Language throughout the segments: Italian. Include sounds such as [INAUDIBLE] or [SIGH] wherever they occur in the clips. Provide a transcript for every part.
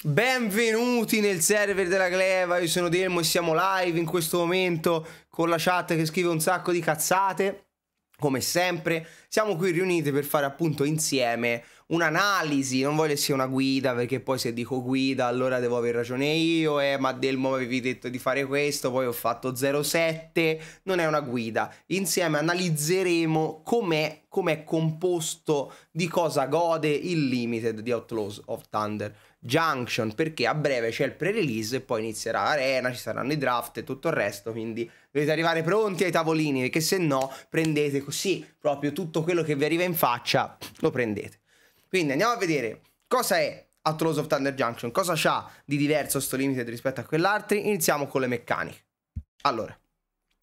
Benvenuti nel server della Gleva, io sono Delmo e siamo live in questo momento con la chat che scrive un sacco di cazzate, come sempre. Siamo qui riuniti per fare appunto insieme un'analisi, non voglio che sia una guida perché poi se dico guida allora devo aver ragione io, eh, ma Delmo avevi detto di fare questo, poi ho fatto 07, non è una guida. Insieme analizzeremo com'è, com'è composto, di cosa gode il limited di Outlaws of Thunder. Junction perché a breve c'è il pre-release e poi inizierà l'arena, ci saranno i draft e tutto il resto, quindi dovete arrivare pronti ai tavolini perché se no prendete così proprio tutto quello che vi arriva in faccia, lo prendete. Quindi andiamo a vedere cosa è Atlas of Thunder Junction, cosa c'ha di diverso sto limited rispetto a quell'altro, iniziamo con le meccaniche. Allora,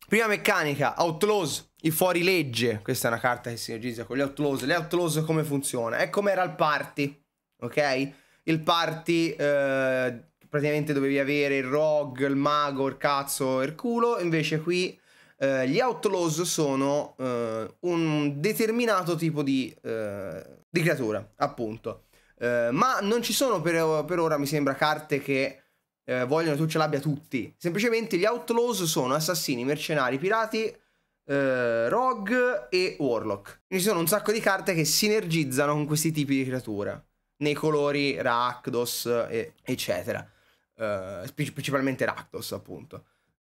prima meccanica, Outlaws, i fuorilegge, questa è una carta che si sinergizza con gli Outlaws, le Outlaws come funziona? È come era il party, ok? il party eh, praticamente dovevi avere il rogue, il mago, il cazzo e il culo, invece qui eh, gli outlaws sono eh, un determinato tipo di, eh, di creatura, appunto. Eh, ma non ci sono per, per, ora, mi sembra, carte che eh, vogliono tu ce l'abbia tutti. Semplicemente gli outlaws sono assassini, mercenari, pirati, Uh, Rogue e Warlock. Ci sono un sacco di carte che sinergizzano con questi tipi di creatura nei colori Rakdos, e, eccetera. Uh, principalmente Rakdos, appunto.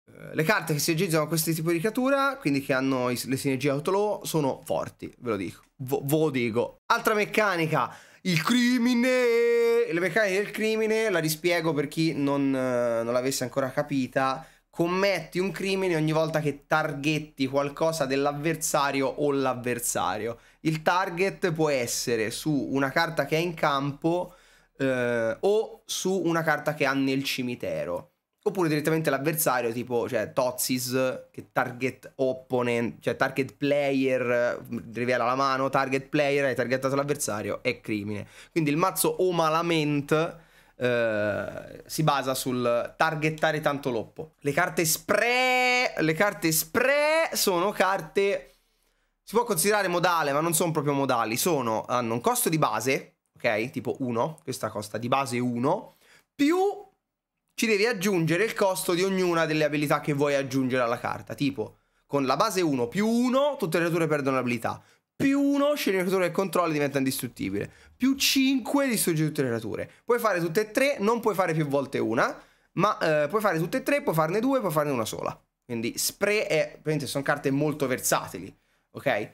Eh, le carte che sinergizzano questo tipo di creatura, quindi che hanno le sinergie autolaw, sono forti, ve lo dico. V- vo dico. Altra meccanica, il crimine! Le meccaniche del crimine, la rispiego per chi non, non l'avesse ancora capita commetti un crimine ogni volta che targetti qualcosa dell'avversario o l'avversario. Il target può essere su una carta che è in campo eh, o su una carta che ha nel cimitero. Oppure direttamente l'avversario, tipo cioè, Tozis, che target opponent, cioè target player, mm, rivela la mano, target player, hai targetato l'avversario, è crimine. Quindi il mazzo o malamente eh, si basa sul targettare tanto l'oppo. Le carte spre... le carte spray sono carte si può considerare modale, ma non sono proprio modali, sono hanno un costo di base, ok? Tipo 1, questa costa di base 1, più ci devi aggiungere il costo di ognuna delle abilità che vuoi aggiungere alla carta, tipo con la base 1 più 1 tutte le creature perdono l'abilità più 1 scegli una che controlla e diventa indistruttibile, più 5 distruggi tutte le creature. Puoi fare tutte e tre, non puoi fare più volte una, ma eh, puoi fare tutte e tre, puoi farne due, puoi farne una sola. Quindi Spray è, sono carte molto versatili, ok?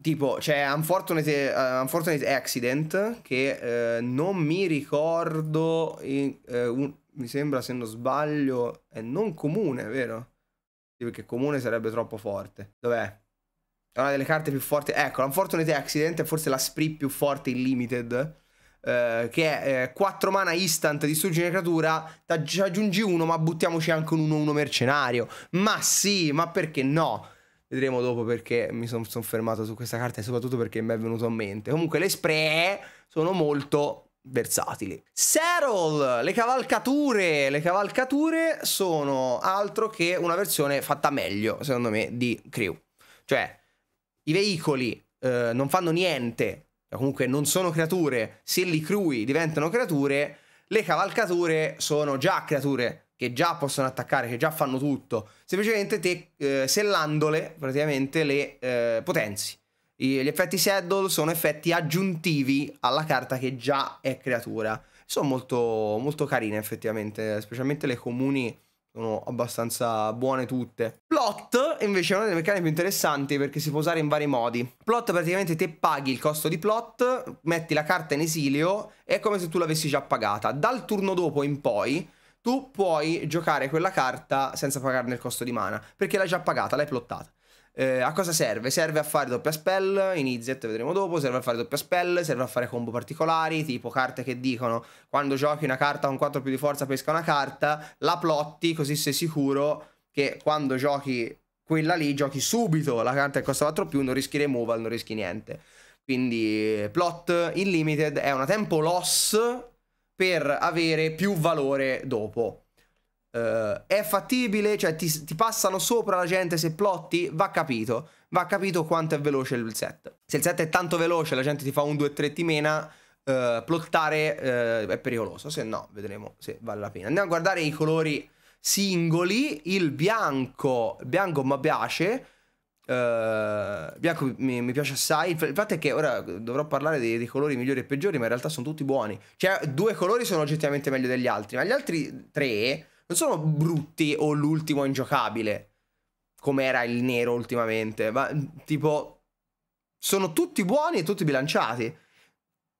Tipo, c'è Unfortunate, uh, Unfortunate, Accident, che uh, non mi ricordo, in, uh, eh, un, mi sembra se non sbaglio, è non comune, vero? perché comune sarebbe troppo forte. Dov'è? È una delle carte più forti. Ecco, Unfortunate Accident è forse la spree più forte in Limited. Eh, che è eh, 4 mana instant, distruggi una creatura, ci aggiungi uno, ma buttiamoci anche un 1-1 mercenario. Ma sì, ma perché no? Vedremo dopo perché mi sono son fermato su questa carta e soprattutto perché mi è venuto a mente. Comunque le spree sono molto versatili. Serol, le cavalcature, le cavalcature sono altro che una versione fatta meglio, secondo me, di Crew. Cioè, i veicoli eh, non fanno niente, comunque non sono creature, se li crui diventano creature, le cavalcature sono già creature che già possono attaccare, che già fanno tutto, semplicemente te eh, sellandole praticamente le eh, potenzi. gli effetti Saddle sono effetti aggiuntivi alla carta che già è creatura. Sono molto, molto carine effettivamente, specialmente le comuni sono abbastanza buone tutte. Plot invece è una delle meccaniche più interessanti perché si può usare in vari modi. Plot praticamente te paghi il costo di plot, metti la carta in esilio è come se tu l'avessi già pagata. Dal turno dopo in poi tu puoi giocare quella carta senza pagarne il costo di mana perché l'hai già pagata, l'hai plottata. Eh, a cosa serve? Serve a fare doppia spell, iniziate vedremo dopo, serve a fare doppia spell, serve a fare combo particolari, tipo carte che dicono quando giochi una carta con 4 più di forza pesca una carta, la plotti così sei sicuro che quando giochi quella lì giochi subito la carta che costa 4 più, non rischi removal, non rischi niente. Quindi plot unlimited è una tempo loss per avere più valore dopo Uh, è fattibile, cioè ti, ti, passano sopra la gente se plotti, va capito, va capito quanto è veloce il set. Se il set è tanto veloce, la gente ti fa un 2-3 ti mena, uh, plottare uh, è pericoloso, se no vedremo se vale la pena. Andiamo a guardare i colori singoli, il bianco, bianco mi piace, Uh, bianco mi, mi, piace assai. Il fatto è che ora dovrò parlare dei, dei, colori migliori e peggiori, ma in realtà sono tutti buoni. Cioè, due colori sono oggettivamente meglio degli altri, ma gli altri tre non sono brutti o l'ultimo ingiocabile, come era il nero ultimamente, ma mm, tipo sono tutti buoni e tutti bilanciati.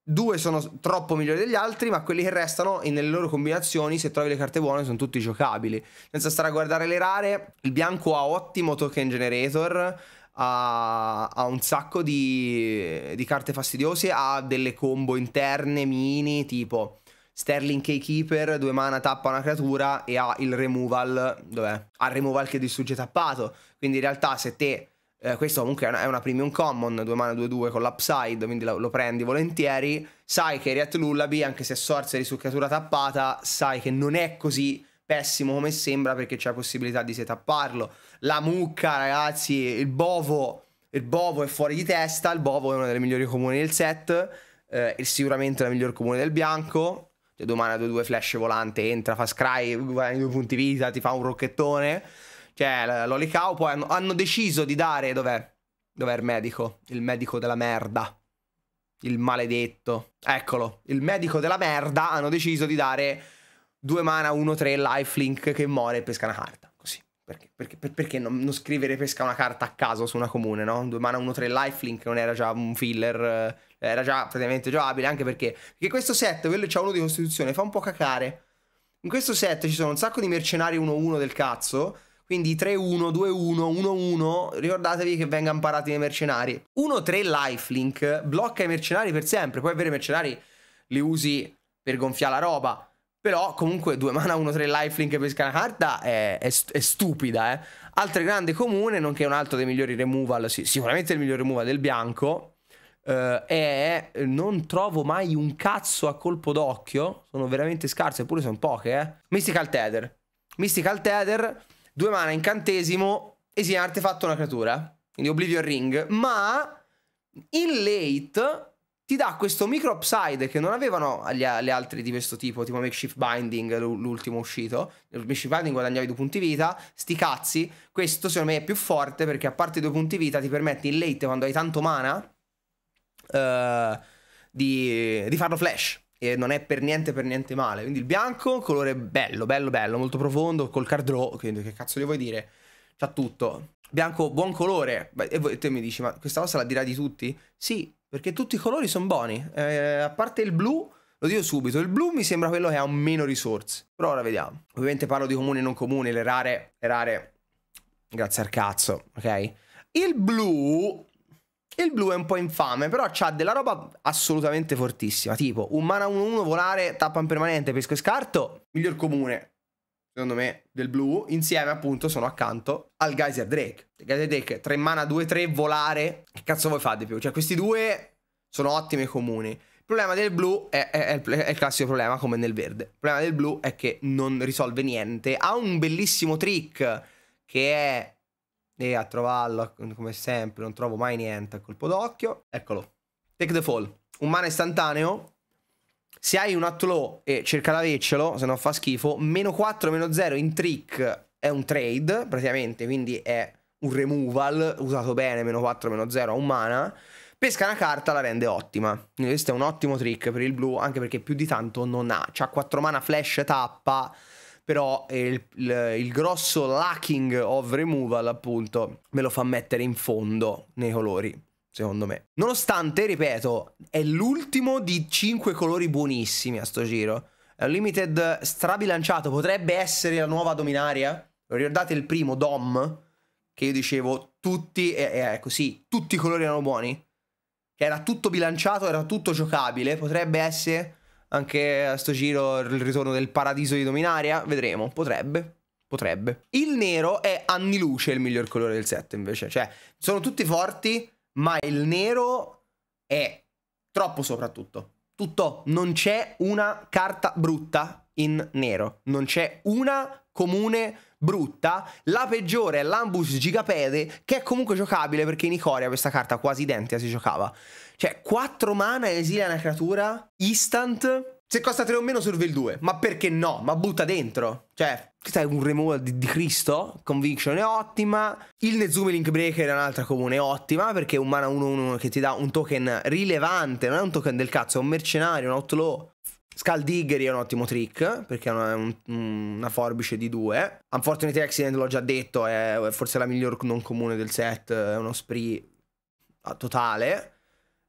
Due sono troppo migliori degli altri, ma quelli che restano nelle loro combinazioni, se trovi le carte buone, sono tutti giocabili. Senza stare a guardare le rare, il bianco ha ottimo token generator, ha, ha un sacco di, di carte fastidiose, ha delle combo interne mini, tipo Sterling Keeper, due mana tappa una creatura e ha il removal, dov'è? Ha il removal che distrugge tappato, quindi in realtà se te, eh, questo comunque è una, è una, premium common, due mana due due con l'upside, quindi lo, lo, prendi volentieri, sai che Riat Lullaby, anche se è sorcery su creatura tappata, sai che non è così pessimo come sembra perché c'è la possibilità di setapparlo. La mucca, ragazzi, il bovo, il bovo è fuori di testa, il bovo è una delle migliori comuni del set, eh, è sicuramente la miglior comune del bianco, cioè, due mana, due, due flash volante, entra, fa scry, guadagni due punti vita, ti fa un rocchettone. Cioè, l'Oli poi hanno, hanno, deciso di dare. Dov'è? Dov'è il medico? Il medico della merda. Il maledetto. Eccolo. Il medico della merda hanno deciso di dare due mana 1-3 lifelink che muore e pesca una carta. Perché, perché, perché non, non, scrivere pesca una carta a caso su una comune, no? 2 mana 1-3 lifelink non era già un filler, eh, era già praticamente giocabile, anche perché, perché questo set, quello c'ha uno di costituzione, fa un po' cacare. In questo set ci sono un sacco di mercenari 1-1 del cazzo, quindi 3-1, 2-1, 1-1, ricordatevi che vengano parati dai mercenari. 1-3 lifelink blocca i mercenari per sempre, puoi avere mercenari li usi per gonfiare la roba, però comunque due mana uno tre lifelink per pesca una carta è, è, è stupida, eh. Altre grande comune, nonché un altro dei migliori removal, sì, sicuramente il miglior removal del bianco, eh, è non trovo mai un cazzo a colpo d'occhio, sono veramente scarse, eppure sono poche, eh. Mystical Tether. Mystical Tether, Due mana incantesimo, esila un artefatto una creatura, eh. quindi Oblivion Ring, ma in late ti dà questo micro upside che non avevano gli, gli altri di questo tipo, tipo Makeshift Binding, l'ultimo uscito. Il Makeshift Binding guadagnavi due punti vita, sti cazzi. Questo secondo me è più forte perché a parte due punti vita ti permette in late quando hai tanto mana uh, di, di farlo flash e non è per niente per niente male. Quindi il bianco, colore bello, bello, bello, molto profondo, col card draw, quindi che cazzo gli vuoi dire? C'ha tutto. Bianco, buon colore. e tu mi dici, ma questa cosa la dirà di tutti? Sì, perché tutti i colori sono buoni. Eh, a parte il blu, lo dico subito, il blu mi sembra quello che ha meno risorse. Però ora vediamo. Ovviamente parlo di comuni e non comuni, le rare, le rare, grazie al cazzo, ok? Il blu, il blu è un po' infame, però ha della roba assolutamente fortissima, tipo un mana 1-1 volare, tappa in permanente, pesco e scarto, miglior comune secondo me, del blu, insieme appunto sono accanto al Geyser Drake. Il Geyser Drake 3 mana 2-3, volare, che cazzo vuoi fare di più? Cioè questi due sono ottimi e comuni. Il problema del blu è, è, è, il classico problema come nel verde. Il problema del blu è che non risolve niente. Ha un bellissimo trick che è... E a trovarlo, come sempre, non trovo mai niente a colpo d'occhio. Eccolo. Take the fall. Un mana istantaneo se hai un atlo e cerca d'avercelo, se no fa schifo, meno 4, meno 0 in trick è un trade, praticamente, quindi è un removal, usato bene, meno 4, meno 0 a un mana. Pesca una carta, la rende ottima. questo è un ottimo trick per il blu, anche perché più di tanto non ha. C'ha 4 mana flash tappa, però il, il, il, grosso lacking of removal, appunto, me lo fa mettere in fondo nei colori secondo me. Nonostante, ripeto, è l'ultimo di 5 colori buonissimi a sto giro. È un limited strabilanciato, potrebbe essere la nuova Dominaria. Ricordate il primo, Dom, che io dicevo, tutti, eh, eh, così, ecco, tutti i colori erano buoni. Che era tutto bilanciato, era tutto giocabile, potrebbe essere anche a sto giro il ritorno del paradiso di Dominaria, vedremo, potrebbe. Potrebbe. Il nero è anni luce il miglior colore del set invece, cioè sono tutti forti, ma il nero è troppo soprattutto. Tutto, non c'è una carta brutta in nero, non c'è una comune brutta, la peggiore è l'Ambus Gigapede che è comunque giocabile perché in Icoria questa carta quasi identica si giocava. Cioè 4 mana esilia una creatura, instant, se costa 3 o meno serve il 2, ma perché no? Ma butta dentro, cioè sai, un remore di, di, Cristo. Conviction è ottima. Il Nezumi Link Breaker è un'altra comune ottima perché è un mana 1-1 che ti dà un token rilevante. Non è un token del cazzo, è un mercenario, un outlaw. Scaldiggeri è un ottimo trick perché è una, un, una forbice di due. Unfortunate Accident l'ho già detto, è, è forse la miglior non comune del set. È uno spree ah, totale.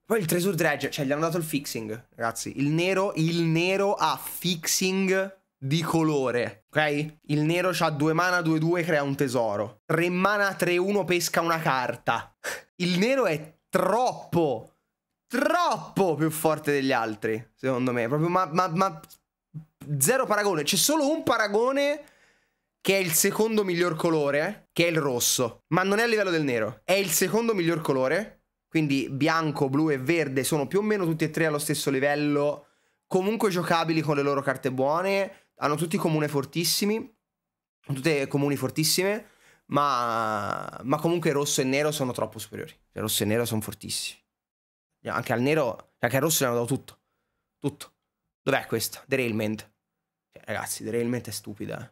Poi il Treasure Dredge, cioè gli hanno dato il fixing, ragazzi. Il nero, il nero ha fixing di colore, ok? Il nero ha 2 mana, 2-2, crea un tesoro. 3 mana, 3-1, pesca una carta. Il nero è troppo, troppo più forte degli altri, secondo me. Proprio, ma, ma, ma zero paragone. C'è solo un paragone che è il secondo miglior colore, che è il rosso. Ma non è a livello del nero. È il secondo miglior colore. Quindi bianco, blu e verde sono più o meno tutti e tre allo stesso livello. Comunque giocabili con le loro carte buone hanno tutti comune fortissimi, tutte comuni fortissime, ma, ma comunque rosso e nero sono troppo superiori. Cioè, rosso e nero sono fortissimi. Anche al nero, anche cioè, al rosso gli hanno dato tutto. Tutto. Dov'è questo? Derailment. Cioè, ragazzi, Derailment è stupida. Eh.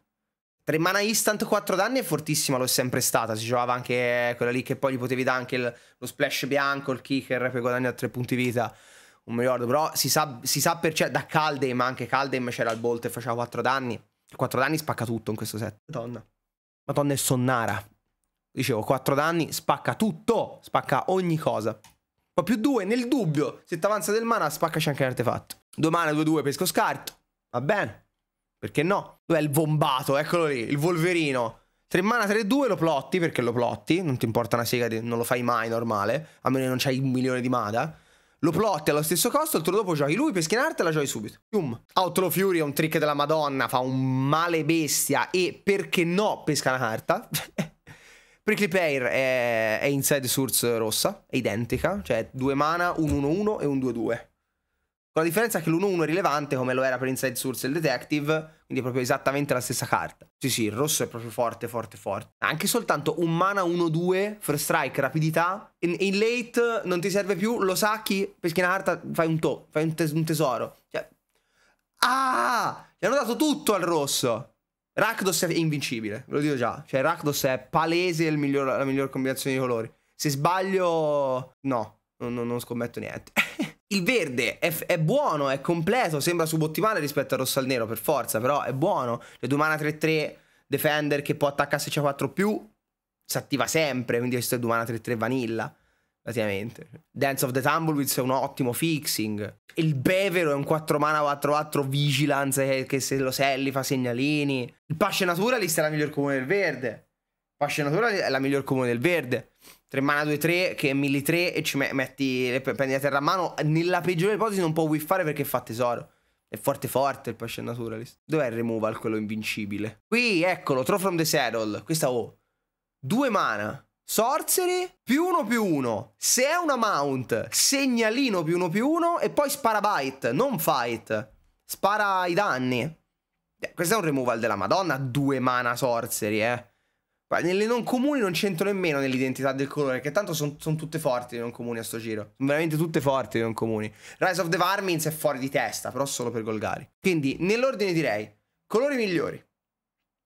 Tre mana instant, 4 danni è fortissima, lo è sempre stata. Si giocava anche quella lì che poi gli potevi dare anche il, lo splash bianco, il kicker per guadagnare 3 punti vita non mi ricordo, però si sa, si sa per certo, da Caldem, anche Caldem c'era il bolt e faceva 4 danni. 4 danni spacca tutto in questo set. Madonna. Madonna è Sonnara. Dicevo, 4 danni spacca tutto, spacca ogni cosa. Poi più 2, nel dubbio, se ti avanza del mana spaccaci anche l'artefatto. 2 mana, 2-2, pesco scarto. Va bene. Perché no? Dov'è il bombato? Eccolo lì, il volverino. 3 mana 3-2 lo plotti perché lo plotti, non ti importa una sega, non lo fai mai normale, a meno che non c'hai un milione di mana lo plotti allo stesso costo, il turno dopo giochi lui per schinarti e la giochi subito. Boom. Outlaw Fury è un trick della madonna, fa un male bestia e perché no pesca una carta. [LAUGHS] Prickly Pair è, è inside source rossa, è identica, cioè due mana, un 1-1 e un 2-2. Con la differenza che l'1-1 è rilevante come lo era per Inside Source e il Detective, quindi è proprio esattamente la stessa carta. Sì, sì, il rosso è proprio forte, forte, forte. Anche soltanto un mana 1-2, first strike, rapidità. In, in, late non ti serve più, lo sacchi, peschi una carta, fai un to, fai un, tes un tesoro. Cioè... Ah! Gli hanno dato tutto al rosso! Rakdos è invincibile, ve lo dico già. Cioè, Rakdos è palese miglior, la miglior combinazione di colori. Se sbaglio... No, non, non scommetto niente. [LAUGHS] Il verde è, è, buono, è completo, sembra subottimale rispetto al rosso al nero, per forza, però è buono. Le due mana 3-3, Defender che può attaccare se c'è 4 più, si attiva sempre, quindi questo è due mana 3-3 vanilla, praticamente. Dance of the Tumbleweeds è un ottimo fixing. Il Bevero è un 4 mana 4-4 Vigilance che, che se lo selli fa segnalini. Il Pasce Naturalist è la miglior comune del verde. Pasce Naturalist è la miglior comune del verde. 3 mana 2-3 che è mili 3 e ci metti, prendi la terra a mano. Nella peggiore ipotesi non può whiffare perché fa tesoro. È forte forte il Passion Naturalist. Dov'è il removal quello invincibile? Qui, eccolo, Throw from the Saddle. Questa ho Oh. 2 mana. Sorcery più 1 più 1. Se è una mount, segnalino più 1 più 1 e poi spara bite, non fight. Spara i danni. Eh, questo è un removal della Madonna, 2 mana sorcery, eh nelle non comuni non c'entro nemmeno nell'identità del colore, che tanto sono son tutte forti le non comuni a sto giro. Sono veramente tutte forti le non comuni. Rise of the Varmins è fuori di testa, però solo per Golgari. Quindi, nell'ordine direi, colori migliori.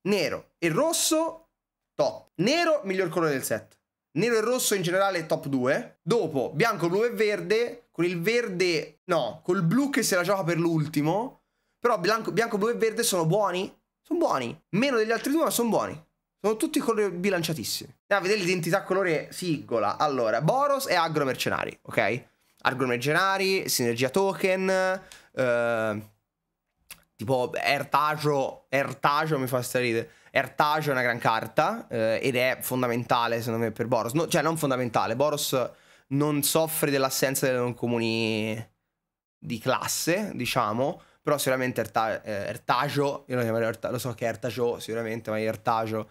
Nero e rosso, top. Nero, miglior colore del set. Nero e rosso in generale, top 2. Dopo, bianco, blu e verde, con il verde... No, col blu che se la gioca per l'ultimo. Però bianco, bianco, blu e verde sono buoni. Sono buoni. Meno degli altri due, ma sono buoni. Sono tutti colori bilanciatissimi. Andiamo a vedere l'identità colore singola. Allora, Boros e Agro Mercenari, ok? Agro Mercenari, Sinergia Token, eh, tipo Ertagio, Ertagio mi fa starire. Ertagio è una gran carta eh, ed è fondamentale secondo me per Boros. No, cioè non fondamentale, Boros non soffre dell'assenza delle non comuni di classe, diciamo, però sicuramente Erta- eh, Ertagio, io lo chiamerei Ertagio, lo so che è Ertagio sicuramente, ma è Ertagio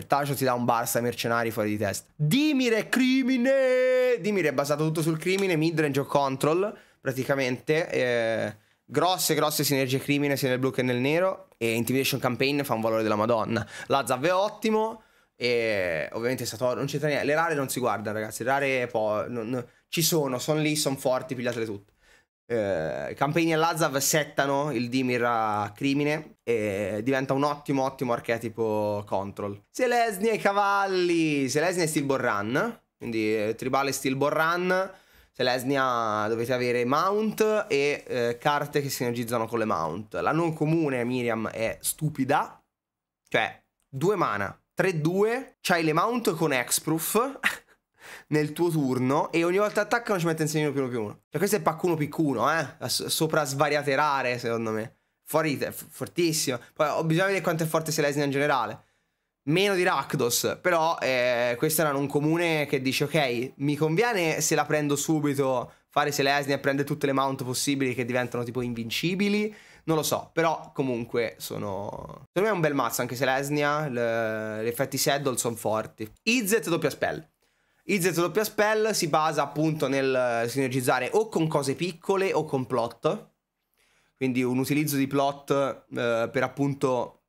e Tacio si dà un Barça mercenari fuori di testa. Dimire è crimine! Dimire è basato tutto sul crimine, midrange o control, praticamente. Eh, grosse, grosse sinergie crimine sia nel blu che nel nero. E Intimidation Campaign fa un valore della madonna. Lazav è ottimo. E ovviamente Satoru non c'entra niente. Le rare non si guardano, ragazzi. Le rare po- non, non, ci sono, sono lì, sono forti, pigliatele tutte eh, Campaign e Lazav settano il Dimir a crimine e diventa un ottimo, ottimo archetipo control. Selesnia e cavalli, Selesnia e Steelborn Run, quindi eh, tribale Steelborn Run. Selesnia dovete avere mount e eh, carte che sinergizzano con le mount. La non comune Miriam è stupida, cioè due mana, 3-2, c'hai le mount con X-Proof. [LAUGHS] nel tuo turno e ogni volta attaccano ci mette in uno più uno più uno. Cioè questo è paccuno piccuno, eh? Sopra svariate rare, secondo me. Fuori, è fortissimo. Poi ho oh, bisogno di vedere quanto è forte Selesnia in generale. Meno di Rakdos, però eh, questo era un comune che dice ok, mi conviene se la prendo subito fare Selesnia e prendere tutte le mount possibili che diventano tipo invincibili. Non lo so, però comunque sono... Secondo me è un bel mazzo anche Selesnia, le... gli effetti Saddle sono forti. Izzet doppia spell. Il ZW Spell si basa appunto nel sinergizzare o con cose piccole o con plot, quindi un utilizzo di plot eh, per appunto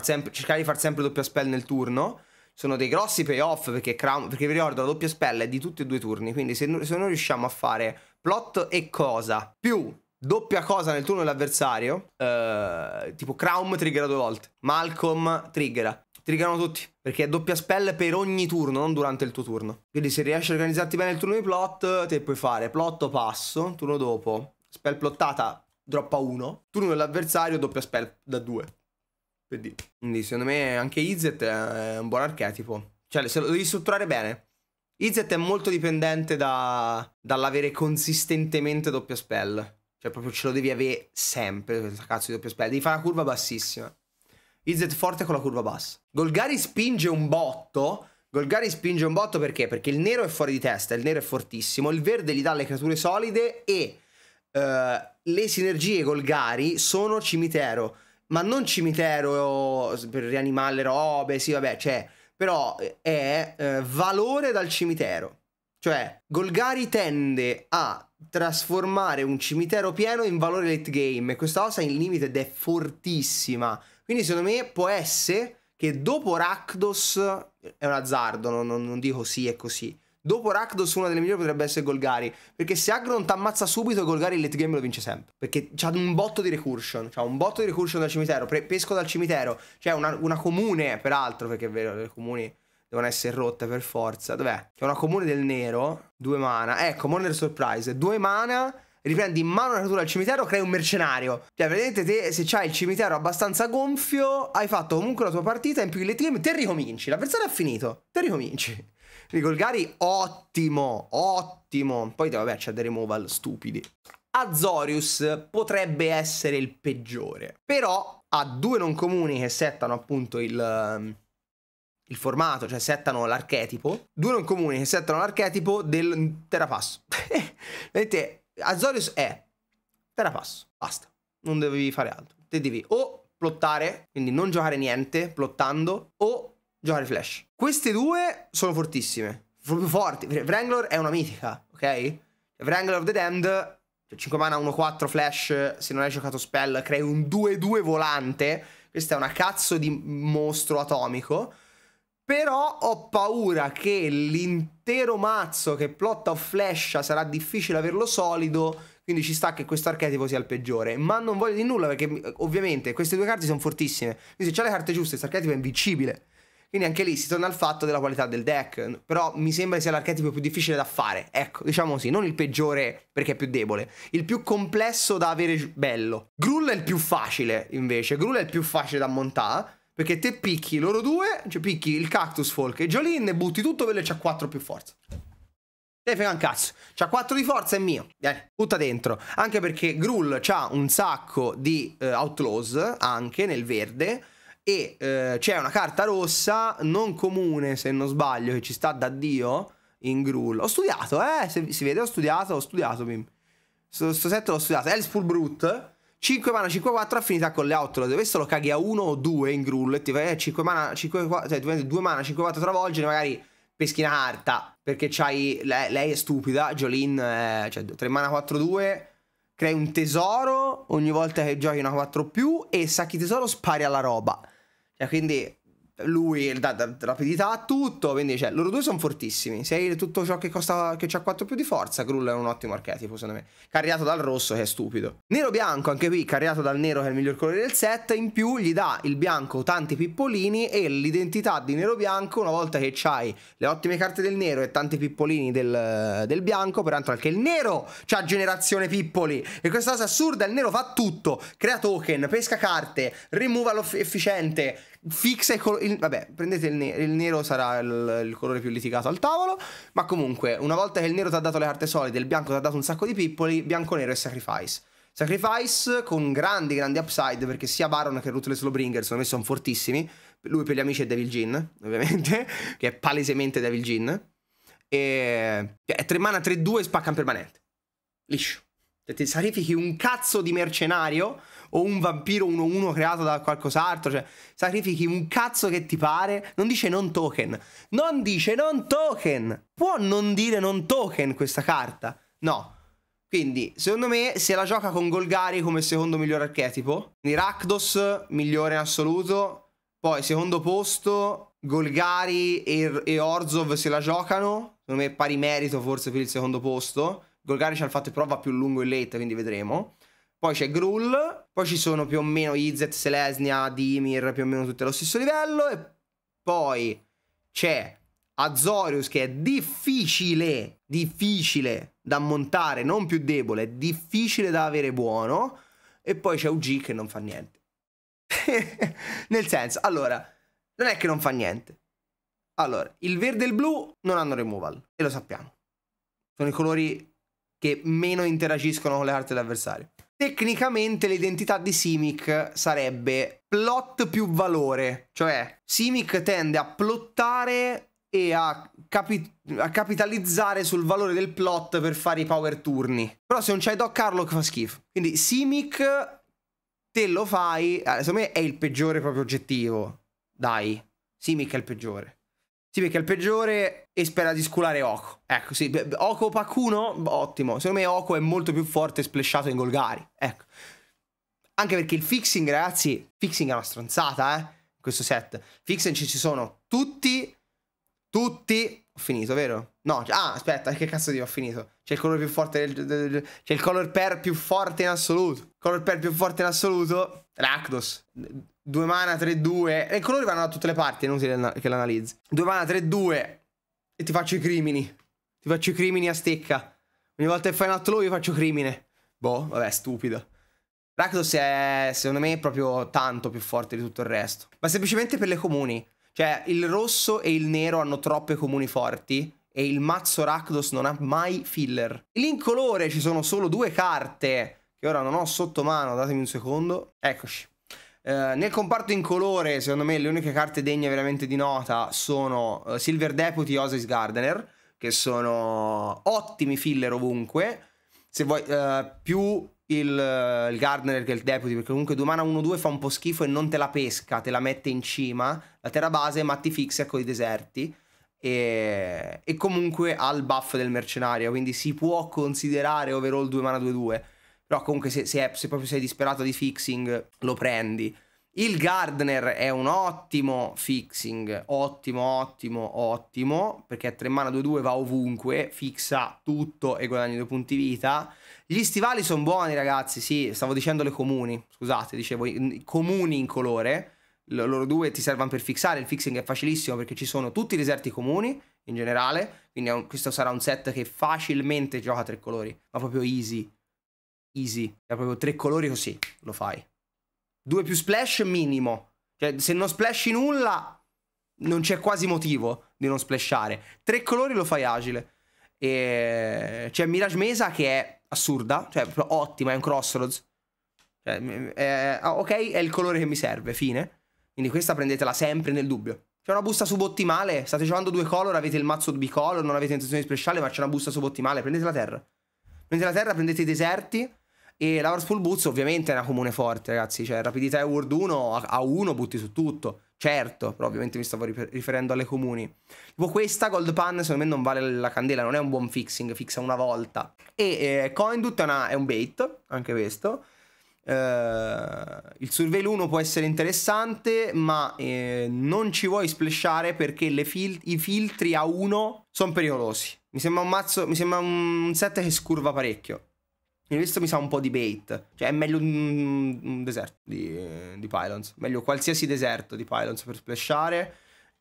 cercare di far sempre doppia spell nel turno. Sono dei grossi payoff perché, Crown, perché vi ricordo la doppia spell è di tutti e due i turni, quindi se, no, se non riusciamo a fare plot e cosa più doppia cosa nel turno dell'avversario, eh, tipo Crown triggera due volte, Malcolm triggera, Trigano tutti, perché è doppia spell per ogni turno, non durante il tuo turno. Quindi se riesci a organizzarti bene il turno di plot, te puoi fare plotto passo, turno dopo, spell plottata, droppa 1, turno dell'avversario, doppia spell da 2. Quindi. Quindi secondo me anche Izzet è un buon archetipo. Cioè, se lo devi strutturare bene. Izzet è molto dipendente da, dall'avere consistentemente doppia spell. Cioè, proprio ce lo devi avere sempre, questa cazzo di doppia spell. Devi fare una curva bassissima. Izet forte con la curva bassa. Golgari spinge un botto. Golgari spinge un botto perché? Perché il nero è fuori di testa, il nero è fortissimo, il verde gli dà le creature solide e uh, le sinergie Golgari sono cimitero. Ma non cimitero eh, per rianimare le robe, sì vabbè, c'è. Cioè, però eh, è uh, valore dal cimitero. Cioè, Golgari tende a trasformare un cimitero pieno in valore late game e questa cosa in limited è fortissima. Quindi secondo me può essere che dopo Rakdos, è un azzardo, non, non, non dico sì è così, Dopo Rakdos una delle migliori potrebbe essere Golgari. Perché se Agron ti ammazza subito, Golgari il late game lo vince sempre. Perché c'ha un botto di recursion. C'ha un botto di recursion dal cimitero. pesco dal cimitero. C'è una, una, comune, peraltro, perché è vero, le comuni devono essere rotte per forza. Dov'è? C'è una comune del nero. Due mana. Ecco, Moner Surprise. Due mana riprendi in mano la natura del cimitero, crei un mercenario. Cioè, vedete te, se c'hai il cimitero abbastanza gonfio, hai fatto comunque la tua partita, in più le team, te ricominci. L'avversario ha finito, te ricominci. Quindi ottimo, ottimo. Poi, vabbè, c'è dei removal stupidi. Azorius potrebbe essere il peggiore, però ha due non comuni che settano appunto il ehm, il formato, cioè settano l'archetipo, due non comuni che settano l'archetipo del terrapasso. [LAUGHS] Vedete, Azorius è, te la passo, basta, non devi fare altro. Te devi o plottare, quindi non giocare niente, plottando, o giocare flash. Queste due sono fortissime, proprio forti. Wrangler è una mitica, ok? Wrangler of the Damned 5 cioè mana 1-4 flash, se non hai giocato spell, crei un 2-2 volante. Questa è una cazzo di mostro atomico. Però ho paura che l'intero mazzo che plotta o flescia sarà difficile averlo solido, quindi ci sta che questo archetipo sia il peggiore. Ma non voglio di nulla perché eh, ovviamente queste due carte sono fortissime. Quindi se c'ha le carte giuste, questo archetipo è invincibile. Quindi anche lì si torna al fatto della qualità del deck. Però mi sembra sia l'archetipo più difficile da fare. Ecco, diciamo così, non il peggiore perché è più debole. Il più complesso da avere bello. Grull è il più facile, invece. Grull è il più facile da montare. Perché te picchi loro due, cioè picchi il Cactus Folk e Jolin e butti tutto quello e c'ha 4 più forza. Te frega un cazzo. C'ha 4 di forza è mio. Dai, butta dentro. Anche perché Grull c'ha un sacco di uh, outlaws, anche nel verde e eh, c'è una carta rossa non comune se non sbaglio che ci sta da Dio in Grull. Ho studiato, eh, se, si vede, ho studiato, ho studiato Bim. Sto, sto set l'ho studiato. Elspul Brut 5 mana 5 4 affinità con le outlaw dove se lo caghi a 1 o 2 in grull e ti fai eh, 5 mana 5 4 cioè 2 mana 5 4 travolgere magari peschi una carta perché c'hai lei, lei è stupida Jolin eh, cioè 3 mana 4 2 crei un tesoro ogni volta che giochi una 4 più e sacchi tesoro spari alla roba cioè quindi lui dà, dà rapidità a tutto, quindi cioè, loro due sono fortissimi. Sei tutto ciò che, costa, che ha 4 più di forza, Grull è un ottimo archetipo, secondo me. Carriato dal rosso, che è stupido. Nero bianco, anche qui, carriato dal nero, che è il miglior colore del set. In più gli dà il bianco tanti pippolini e l'identità di nero bianco, una volta che hai le ottime carte del nero e tanti pippolini del, del bianco, peraltro anche il nero c'ha generazione pippoli. E questa cosa assurda, il nero fa tutto. Crea token, pesca carte, rimuova l'efficiente, fixa il colore. Vabbè, prendete il nero, il nero sarà il, il, colore più litigato al tavolo. Ma comunque, una volta che il nero ti ha dato le carte solide, il bianco ti ha dato un sacco di pippoli, bianco-nero e sacrifice. Sacrifice con grandi, grandi upside perché sia Baron che Ruthless Lowbringer sono messi sono fortissimi. Lui per gli amici è Devil Jin, [LAUGHS] ovviamente, che è palesemente Devil Jin. E 3 cioè, mana 3-2 spacca in permanente. Liscio. Se cioè, ti sacrifichi un cazzo di mercenario o un vampiro 1-1 creato da qualcos'altro, cioè sacrifichi un cazzo che ti pare, non dice non token. Non dice non token. Può non dire non token questa carta? No. Quindi, secondo me, se la gioca con Golgari come secondo miglior archetipo, Rakdos migliore in assoluto, poi secondo posto Golgari e, e Orzov se la giocano, secondo me pari merito forse per il secondo posto, Golgari ha fatto prova più lungo in late, quindi vedremo. Poi c'è Grull, poi ci sono più o meno Izet, Selesnia, Dimir, più o meno tutti allo stesso livello. E poi c'è Azorius che è difficile, difficile da montare, non più debole, difficile da avere buono. E poi c'è UG che non fa niente. [LAUGHS] Nel senso, allora, non è che non fa niente. Allora, il verde e il blu non hanno removal, e lo sappiamo. Sono i colori che meno interagiscono con le carte d'avversario. Tecnicamente l'identità di Simic sarebbe plot più valore, cioè Simic tende a plottare e a, capi a capitalizzare sul valore del plot per fare i power turni. Però se non c'hai Doc Harlock fa schifo. Quindi Simic te lo fai, eh, secondo me è il peggiore proprio oggettivo. Dai, Simic è il peggiore. Simic è il peggiore e spera di sculare Oko. Ecco, sì, Oko Pacuno, ottimo. Secondo me Oko è molto più forte e splashato in Golgari. Ecco. Anche perché il fixing, ragazzi, fixing è una stronzata, eh, questo set. Fixing ci sono tutti, tutti... Ho finito, vero? No, ah, aspetta, che cazzo dico, ho finito. C'è il colore più forte del, del, del, C'è il color pair più forte in assoluto. Color pair più forte in assoluto, Rakdos. Due mana, 3-2. E i colori vanno da tutte le parti, è inutile che l'analizzi. Due mana, 3-2, e ti faccio i crimini. Ti faccio i crimini a stecca. Ogni volta che fai un atto io faccio crimine. Boh, vabbè, stupido. Rakdos è, secondo me, proprio tanto più forte di tutto il resto. Ma semplicemente per le comuni. Cioè, il rosso e il nero hanno troppe comuni forti e il mazzo Rakdos non ha mai filler. E l'incolore ci sono solo due carte che ora non ho sotto mano, datemi un secondo. Eccoci. Eh, nel comparto in colore, secondo me, le uniche carte degne veramente di nota sono uh, Silver Deputy e Osis Gardener, che sono ottimi filler ovunque. Se vuoi, uh, più il, il, Gardener che il Deputy, perché comunque due mana 1-2 fa un po' schifo e non te la pesca, te la mette in cima. La terra base, ma ti fissa con ecco, i deserti. E, e comunque ha il buff del mercenario, quindi si può considerare overall 2 mana 2-2 però comunque se, se, è, se proprio sei disperato di fixing lo prendi. Il Gardner è un ottimo fixing, ottimo, ottimo, ottimo, perché a 3 mana 2-2 va ovunque, fixa tutto e guadagna due punti vita. Gli stivali sono buoni ragazzi, sì, stavo dicendo le comuni, scusate, dicevo in, comuni in colore, L loro due ti servono per fixare, il fixing è facilissimo perché ci sono tutti i deserti comuni in generale, quindi un, questo sarà un set che facilmente gioca a tre colori, ma proprio easy easy. È proprio tre colori così, lo fai. Due più splash minimo. Cioè, se non splashi nulla, non c'è quasi motivo di non splashare. Tre colori lo fai agile. E... C'è Mirage Mesa che è assurda, cioè ottima, è un crossroads. Cioè, è... Ah, ok, è il colore che mi serve, fine. Quindi questa prendetela sempre nel dubbio. C'è una busta subottimale, state giocando due color, avete il mazzo bicolor, non avete intenzione di speciale, ma c'è una busta subottimale, prendete la terra. Prendete la terra, prendete i deserti, e la Varspol Boots ovviamente è una comune forte, ragazzi. Cioè, rapidità e World 1 a 1 butti su tutto. Certo, però ovviamente mi stavo riferendo alle comuni. Tipo questa Gold Pan secondo me non vale la candela, non è un buon fixing, fixa una volta. E eh, Coindut è, una, è un bait, anche questo. Uh, il surveil 1 può essere interessante, ma eh, non ci vuoi splashare perché fil i filtri a 1 sono pericolosi. Mi sembra un mazzo, mi sembra un set che scurva parecchio. Quindi questo mi sa un po' di bait. Cioè è meglio un, un deserto di, di, Pylons. Meglio qualsiasi deserto di Pylons per splashare.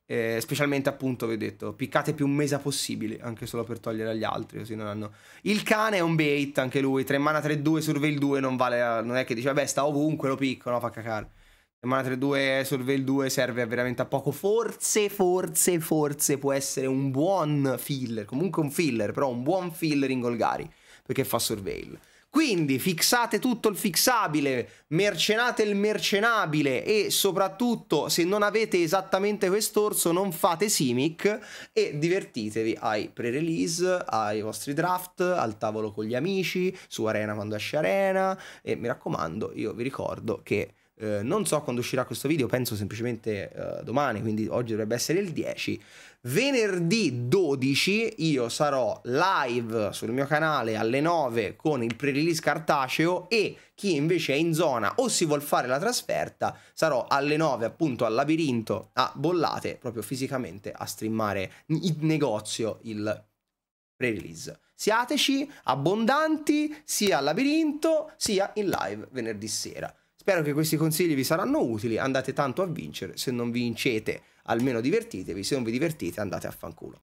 Eh, specialmente appunto, vi ho detto, piccate più mesa possibile, anche solo per togliere agli altri, così non hanno... Il cane è un bait, anche lui, 3 mana 3-2, surveil 2, non vale... Non è che dice, vabbè, sta ovunque, lo picco, no, fa cacare. 3 mana 3-2, surveil 2 serve veramente a poco. Forse, forse, forse può essere un buon filler, comunque un filler, però un buon filler in Golgari, perché fa surveil. Quindi fixate tutto il fixabile, mercenate il mercenabile e soprattutto se non avete esattamente quest'orso non fate simic e divertitevi ai pre-release, ai vostri draft, al tavolo con gli amici, su Arena quando esce Arena e mi raccomando io vi ricordo che eh, non so quando uscirà questo video, penso semplicemente eh, domani, quindi oggi dovrebbe essere il 10. Venerdì 12 io sarò live sul mio canale alle 9 con il pre-release cartaceo e chi invece è in zona o si vuol fare la trasferta sarò alle 9 appunto al labirinto a Bollate proprio fisicamente a streamare in negozio il pre-release. Siateci abbondanti sia al labirinto sia in live venerdì sera. Spero che questi consigli vi saranno utili, andate tanto a vincere, se non vincete almeno divertitevi, se non vi divertite andate a fanculo.